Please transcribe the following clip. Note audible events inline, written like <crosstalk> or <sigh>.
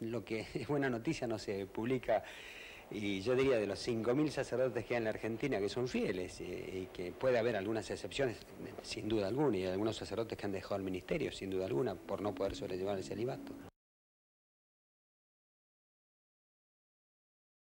lo que <laughs> es buena noticia no se publica y yo diría de los 5.000 sacerdotes que hay en la Argentina que son fieles eh, y, que puede haber algunas excepciones, sin duda alguna, y algunos sacerdotes que han dejado el ministerio, sin duda alguna, por no poder sobrellevar el celibato.